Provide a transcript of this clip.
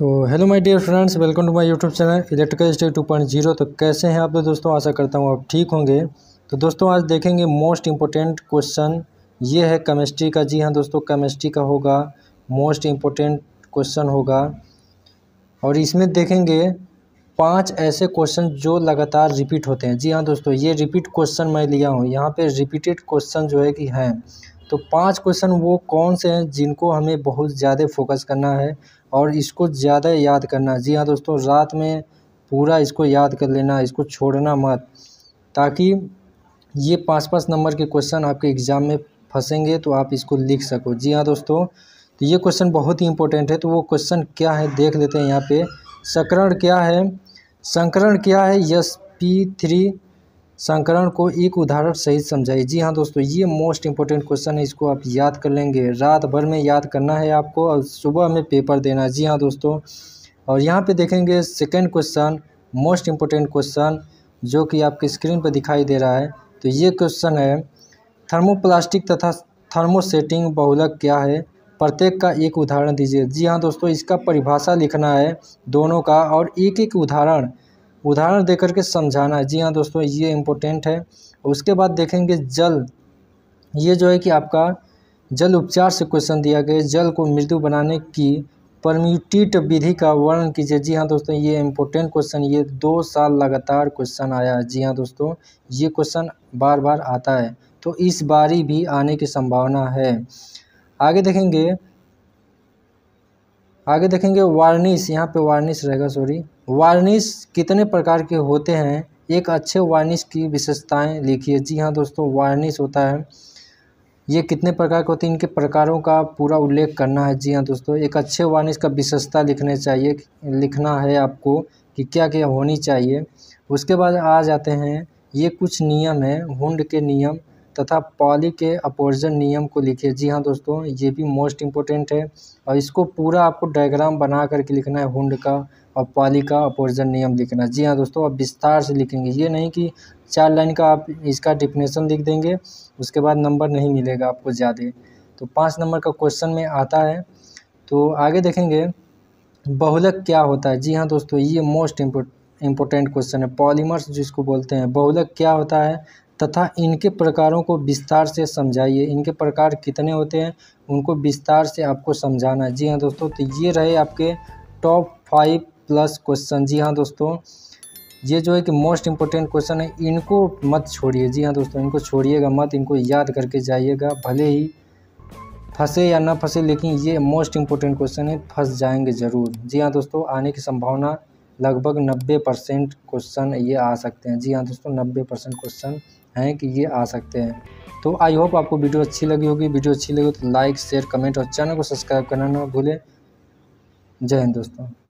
तो hello my dear friends welcome to my YouTube channel electrical state two point zero तो कैसे हैं आप लोग दोस्तों आशा करता हूँ आप ठीक होंगे तो दोस्तों आज देखेंगे मोस्ट इम्पोर्टेंट क्वेश्चन ये है केमिस्ट्री का जी हाँ दोस्तों केमिस्ट्री का होगा मोस्ट इम्पोर्टेंट क्वेश्चन होगा और इसमें देखेंगे पाँच ऐसे क्वेश्चन जो लगातार रिपीट होते हैं जी हाँ दोस्तों ये रिपीट क्वेश्चन मैं लिया हूँ यहाँ पर रिपीटेड क्वेश्चन जो है कि हैं तो पाँच क्वेश्चन वो कौन से हैं जिनको हमें बहुत ज़्यादा फोकस करना है और इसको ज़्यादा याद करना जी हाँ दोस्तों रात में पूरा इसको याद कर लेना इसको छोड़ना मत ताकि ये पाँच पाँच नंबर के क्वेश्चन आपके एग्ज़ाम में फंसेंगे तो आप इसको लिख सको जी हाँ दोस्तों तो ये क्वेश्चन बहुत ही इंपॉर्टेंट है तो वो क्वेश्चन क्या है देख लेते हैं यहाँ पे संकरण क्या है संकरण क्या है यस पी थ्री संकरण को एक उदाहरण सहित समझाइए जी हाँ दोस्तों ये मोस्ट इंपॉर्टेंट क्वेश्चन है इसको आप याद कर लेंगे रात भर में याद करना है आपको और सुबह में पेपर देना है जी हाँ दोस्तों और यहाँ पे देखेंगे second question most important question जो कि आपके स्क्रीन पर दिखाई दे रहा है तो ये क्वेश्चन है थर्मोप्लास्टिक तथा थर्मोसेटिंग बहुलक क्या है प्रत्येक का एक उदाहरण दीजिए जी हाँ दोस्तों इसका परिभाषा लिखना है दोनों का और एक एक उदाहरण उदाहरण दे करके समझाना है जी हाँ दोस्तों ये इम्पोर्टेंट है उसके बाद देखेंगे जल ये जो है कि आपका जल उपचार से क्वेश्चन दिया गया जल को मृदु बनाने की परम्यूटिट विधि का वर्णन कीजिए जी हाँ दोस्तों ये इम्पोर्टेंट क्वेश्चन ये दो साल लगातार क्वेश्चन आया है जी हाँ दोस्तों ये क्वेश्चन बार बार आता है तो इस बारी भी आने की संभावना है आगे देखेंगे आगे देखेंगे वार्निश यहाँ पे वार्निश रहेगा सॉरी वार्निश कितने प्रकार के होते हैं एक अच्छे वार्निश की विशेषताएं लिखिए जी हाँ दोस्तों वार्निश होता है ये कितने प्रकार के होते हैं इनके प्रकारों का पूरा उल्लेख करना है जी हाँ दोस्तों एक अच्छे वार्निश का विशेषता लिखने चाहिए लिखना है आपको कि क्या क्या होनी चाहिए उसके बाद आ जाते हैं ये कुछ नियम हैं हुंड के नियम तथा पॉली के अपोर्जन नियम को लिखिए जी हाँ दोस्तों ये भी मोस्ट इम्पोर्टेंट है और इसको पूरा आपको डायग्राम बना करके लिखना है हुंड का और पॉली का अपोर्जन नियम लिखना जी हाँ दोस्तों आप विस्तार से लिखेंगे ये नहीं कि चार लाइन का आप इसका डिफिनेशन लिख देंगे उसके बाद नंबर नहीं मिलेगा आपको ज़्यादा तो पाँच नंबर का क्वेश्चन में आता है तो आगे देखेंगे बहुलक क्या होता है जी हाँ दोस्तों ये मोस्ट इम्पोर्ट इम्पोर्टेंट क्वेश्चन है पॉलीमर्स जिसको बोलते हैं बहुलक क्या होता है तथा इनके प्रकारों को विस्तार से समझाइए इनके प्रकार कितने होते हैं उनको विस्तार से आपको समझाना है जी हाँ दोस्तों तो ये रहे आपके टॉप फाइव प्लस क्वेश्चन जी हाँ दोस्तों ये जो है कि मोस्ट इम्पोर्टेंट क्वेश्चन है इनको मत छोड़िए जी हाँ दोस्तों इनको छोड़िएगा मत इनको याद करके जाइएगा भले ही फंसे या ना फंसे लेकिन ये मोस्ट इम्पोर्टेंट क्वेश्चन है फंस जाएंगे ज़रूर जी हाँ दोस्तों आने की संभावना लगभग नब्बे परसेंट क्वेश्चन ये आ सकते हैं जी हाँ दोस्तों नब्बे परसेंट क्वेश्चन हैं कि ये आ सकते हैं तो आई होप आपको वीडियो अच्छी लगी होगी वीडियो अच्छी लगी तो लाइक शेयर कमेंट और चैनल को सब्सक्राइब करना ना भूलें जय हिंद दोस्तों